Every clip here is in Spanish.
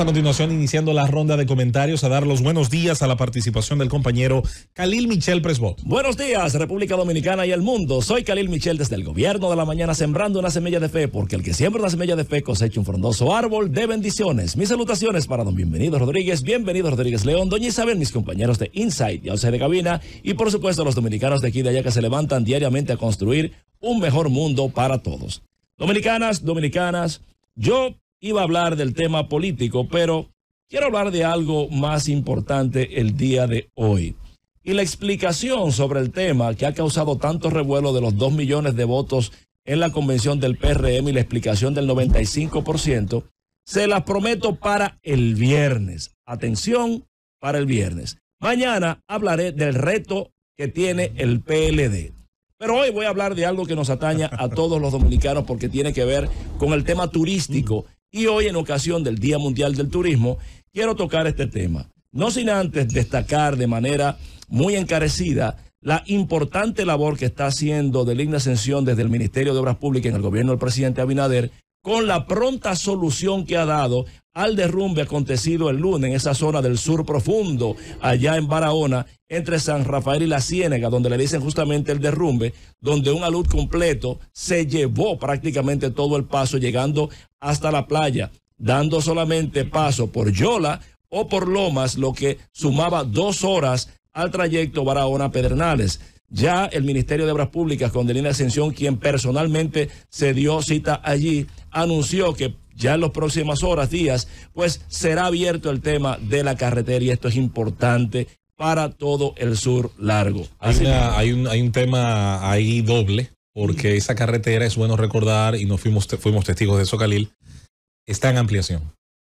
a continuación, iniciando la ronda de comentarios, a dar los buenos días a la participación del compañero Khalil Michel Presbot. Buenos días, República Dominicana y el mundo. Soy Khalil Michel desde el gobierno de la mañana, sembrando una semilla de fe, porque el que siembra una semilla de fe cosecha un frondoso árbol de bendiciones. Mis salutaciones para don Bienvenido Rodríguez, bienvenido Rodríguez León, doña Isabel, mis compañeros de Inside y Alce de Cabina, y por supuesto los dominicanos de aquí y de allá que se levantan diariamente a construir un mejor mundo para todos. Dominicanas, dominicanas, yo iba a hablar del tema político, pero quiero hablar de algo más importante el día de hoy. Y la explicación sobre el tema que ha causado tanto revuelo de los dos millones de votos en la convención del PRM y la explicación del 95%, se las prometo para el viernes. Atención, para el viernes. Mañana hablaré del reto que tiene el PLD. Pero hoy voy a hablar de algo que nos ataña a todos los dominicanos porque tiene que ver con el tema turístico y hoy, en ocasión del Día Mundial del Turismo, quiero tocar este tema. No sin antes destacar de manera muy encarecida la importante labor que está haciendo de Ligna Ascensión desde el Ministerio de Obras Públicas en el gobierno del presidente Abinader con la pronta solución que ha dado al derrumbe acontecido el lunes en esa zona del sur profundo, allá en Barahona, entre San Rafael y la Ciénaga, donde le dicen justamente el derrumbe, donde un alud completo se llevó prácticamente todo el paso llegando hasta la playa, dando solamente paso por Yola o por Lomas, lo que sumaba dos horas al trayecto Barahona-Pedernales. Ya el Ministerio de Obras Públicas con Delina Ascensión, quien personalmente se dio cita allí, anunció que ya en las próximas horas, días, pues será abierto el tema de la carretera y esto es importante para todo el sur largo. Hay, un, tema ahí doble, porque esa carretera, es bueno recordar, y nos fuimos, fuimos testigos de eso, Calil, está en ampliación.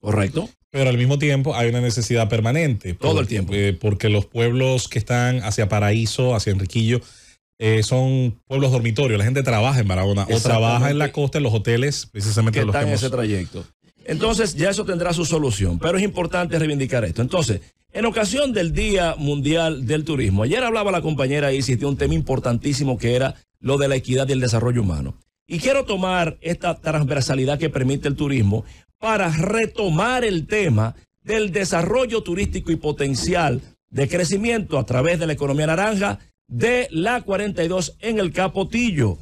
Correcto. Pero al mismo tiempo hay una necesidad permanente. Todo el tiempo. Eh, porque los pueblos que están hacia Paraíso, hacia Enriquillo, eh, son pueblos dormitorios. La gente trabaja en Barahona o trabaja en la costa, en los hoteles, precisamente los están en ese trayecto. Entonces, ya eso tendrá su solución, pero es importante reivindicar esto. Entonces, en ocasión del Día Mundial del Turismo, ayer hablaba la compañera Isis de un tema importantísimo que era lo de la equidad y el desarrollo humano. Y quiero tomar esta transversalidad que permite el turismo para retomar el tema del desarrollo turístico y potencial de crecimiento a través de la economía naranja de la 42 en el Capotillo,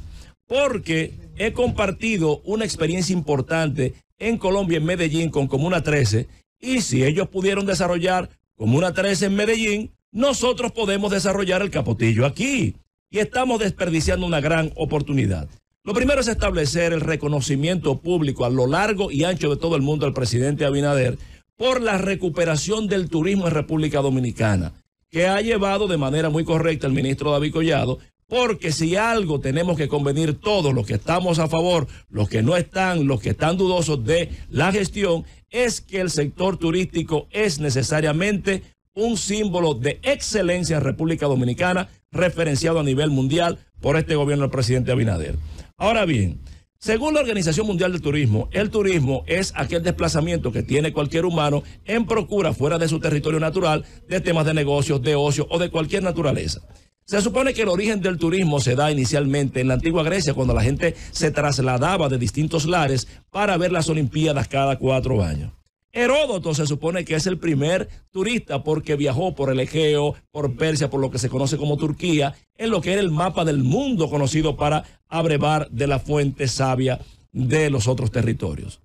porque he compartido una experiencia importante en Colombia, en Medellín, con Comuna 13, y si ellos pudieron desarrollar Comuna 13 en Medellín, nosotros podemos desarrollar el Capotillo aquí, y estamos desperdiciando una gran oportunidad. Lo primero es establecer el reconocimiento público a lo largo y ancho de todo el mundo al presidente Abinader por la recuperación del turismo en República Dominicana que ha llevado de manera muy correcta el ministro David Collado, porque si algo tenemos que convenir todos los que estamos a favor, los que no están, los que están dudosos de la gestión, es que el sector turístico es necesariamente un símbolo de excelencia en República Dominicana, referenciado a nivel mundial por este gobierno del presidente Abinader. Ahora bien, según la Organización Mundial del Turismo, el turismo es aquel desplazamiento que tiene cualquier humano en procura fuera de su territorio natural de temas de negocios, de ocio o de cualquier naturaleza. Se supone que el origen del turismo se da inicialmente en la antigua Grecia, cuando la gente se trasladaba de distintos lares para ver las Olimpiadas cada cuatro años. Heródoto se supone que es el primer turista porque viajó por el Egeo, por Persia, por lo que se conoce como Turquía, en lo que era el mapa del mundo conocido para abrevar de la fuente sabia de los otros territorios.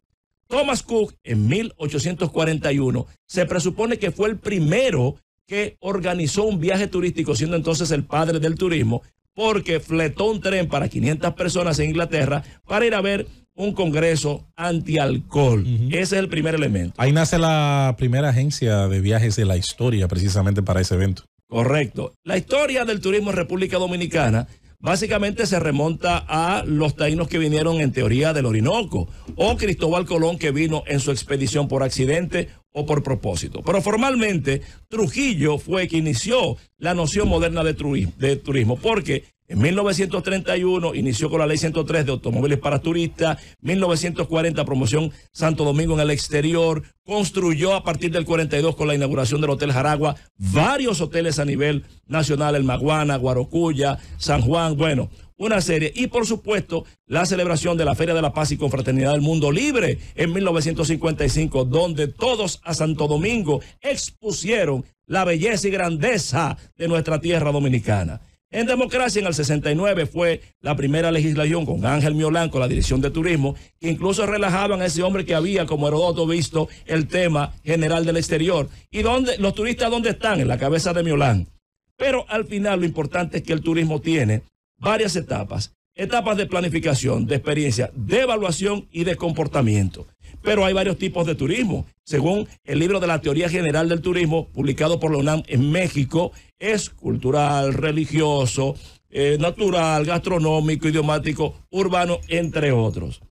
Thomas Cook en 1841 se presupone que fue el primero que organizó un viaje turístico, siendo entonces el padre del turismo, porque fletó un tren para 500 personas en Inglaterra para ir a ver un congreso antialcohol. alcohol Ese es el primer elemento. Ahí nace la primera agencia de viajes de la historia, precisamente para ese evento. Correcto. La historia del turismo en República Dominicana básicamente se remonta a los taínos que vinieron en teoría del Orinoco o Cristóbal Colón que vino en su expedición por accidente o por propósito. Pero formalmente Trujillo fue quien inició la noción moderna de turismo porque en 1931 inició con la ley 103 de automóviles para turistas, 1940 promoción Santo Domingo en el exterior, construyó a partir del 42 con la inauguración del Hotel Jaragua varios hoteles a nivel nacional, el Maguana, Guarocuya, San Juan, bueno, una serie. Y por supuesto, la celebración de la Feria de la Paz y Confraternidad del Mundo Libre en 1955, donde todos a Santo Domingo expusieron la belleza y grandeza de nuestra tierra dominicana. En democracia, en el 69 fue la primera legislación con Ángel Miolán, con la dirección de turismo, que incluso relajaban a ese hombre que había como Herodoto visto el tema general del exterior. ¿Y los turistas dónde están? En la cabeza de Miolán. Pero al final lo importante es que el turismo tiene varias etapas. Etapas de planificación, de experiencia, de evaluación y de comportamiento. Pero hay varios tipos de turismo. Según el libro de la Teoría General del Turismo, publicado por la UNAM en México, es cultural, religioso, eh, natural, gastronómico, idiomático, urbano, entre otros.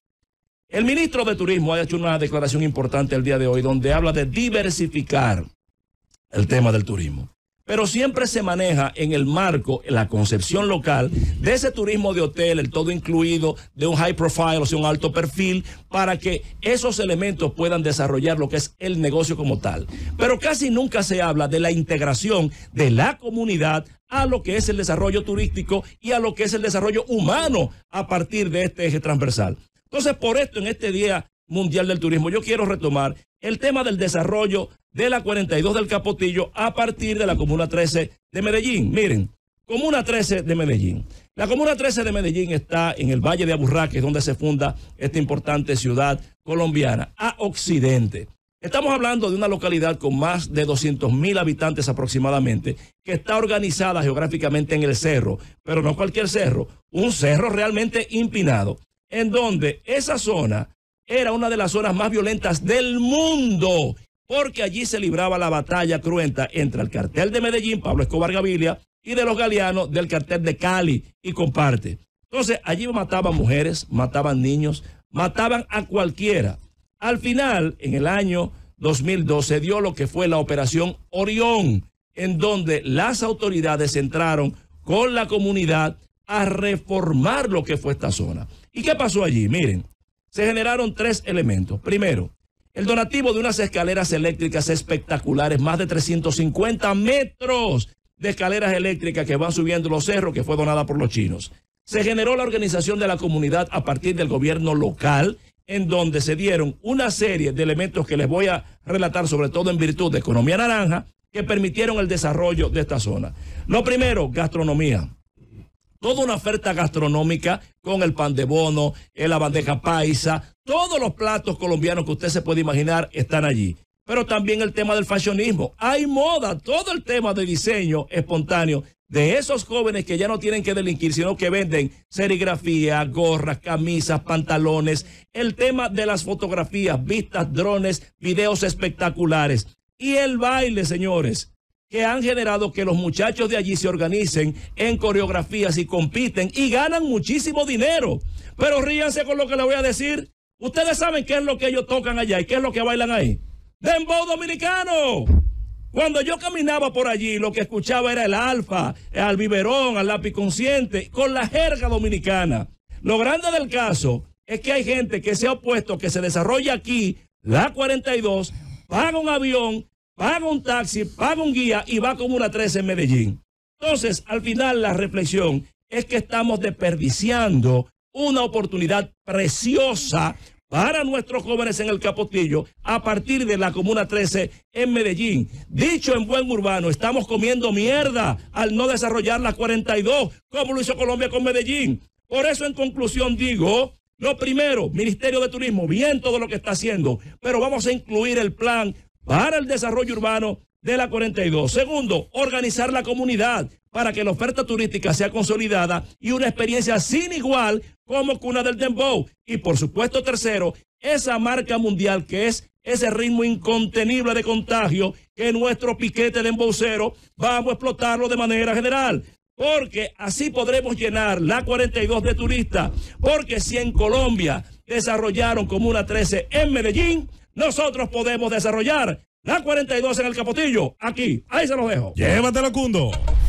El ministro de Turismo ha hecho una declaración importante el día de hoy donde habla de diversificar el tema del turismo pero siempre se maneja en el marco, en la concepción local de ese turismo de hotel, el todo incluido, de un high profile, o sea, un alto perfil, para que esos elementos puedan desarrollar lo que es el negocio como tal. Pero casi nunca se habla de la integración de la comunidad a lo que es el desarrollo turístico y a lo que es el desarrollo humano a partir de este eje transversal. Entonces, por esto en este día Mundial del Turismo. Yo quiero retomar el tema del desarrollo de la 42 del Capotillo a partir de la Comuna 13 de Medellín. Miren, Comuna 13 de Medellín. La Comuna 13 de Medellín está en el Valle de Aburrá, donde se funda esta importante ciudad colombiana, a occidente. Estamos hablando de una localidad con más de 200 mil habitantes aproximadamente, que está organizada geográficamente en el cerro, pero no cualquier cerro, un cerro realmente impinado, en donde esa zona era una de las zonas más violentas del mundo, porque allí se libraba la batalla cruenta entre el cartel de Medellín, Pablo Escobar Gaviria, y de los galeanos del cartel de Cali y comparte. Entonces, allí mataban mujeres, mataban niños, mataban a cualquiera. Al final, en el año 2012, dio lo que fue la operación Orión, en donde las autoridades entraron con la comunidad a reformar lo que fue esta zona. ¿Y qué pasó allí? Miren, se generaron tres elementos. Primero, el donativo de unas escaleras eléctricas espectaculares, más de 350 metros de escaleras eléctricas que van subiendo los cerros, que fue donada por los chinos. Se generó la organización de la comunidad a partir del gobierno local, en donde se dieron una serie de elementos que les voy a relatar, sobre todo en virtud de economía naranja, que permitieron el desarrollo de esta zona. Lo primero, gastronomía toda una oferta gastronómica con el pan de bono, eh, la bandeja paisa, todos los platos colombianos que usted se puede imaginar están allí. Pero también el tema del fashionismo. Hay moda, todo el tema de diseño espontáneo de esos jóvenes que ya no tienen que delinquir, sino que venden serigrafía, gorras, camisas, pantalones, el tema de las fotografías, vistas, drones, videos espectaculares. Y el baile, señores que han generado que los muchachos de allí se organicen en coreografías y compiten y ganan muchísimo dinero. Pero ríanse con lo que les voy a decir. Ustedes saben qué es lo que ellos tocan allá y qué es lo que bailan ahí. Dembow dominicano. Cuando yo caminaba por allí, lo que escuchaba era el alfa, al biberón, al lápiz consciente, con la jerga dominicana. Lo grande del caso es que hay gente que se ha opuesto que se desarrolla aquí la 42, paga un avión paga un taxi, paga un guía y va a una 13 en Medellín. Entonces, al final, la reflexión es que estamos desperdiciando una oportunidad preciosa para nuestros jóvenes en el Capotillo a partir de la Comuna 13 en Medellín. Dicho en buen urbano, estamos comiendo mierda al no desarrollar la 42, como lo hizo Colombia con Medellín. Por eso, en conclusión, digo, lo primero, Ministerio de Turismo, bien todo lo que está haciendo, pero vamos a incluir el plan para el desarrollo urbano de la 42. Segundo, organizar la comunidad para que la oferta turística sea consolidada y una experiencia sin igual como Cuna del Dembow. Y por supuesto, tercero, esa marca mundial que es ese ritmo incontenible de contagio que nuestro piquete de embocero vamos a explotarlo de manera general. Porque así podremos llenar la 42 de turistas. Porque si en Colombia desarrollaron como una 13 en Medellín, nosotros podemos desarrollar la 42 en el Capotillo. Aquí, ahí se los dejo. Llévatelo, Cundo.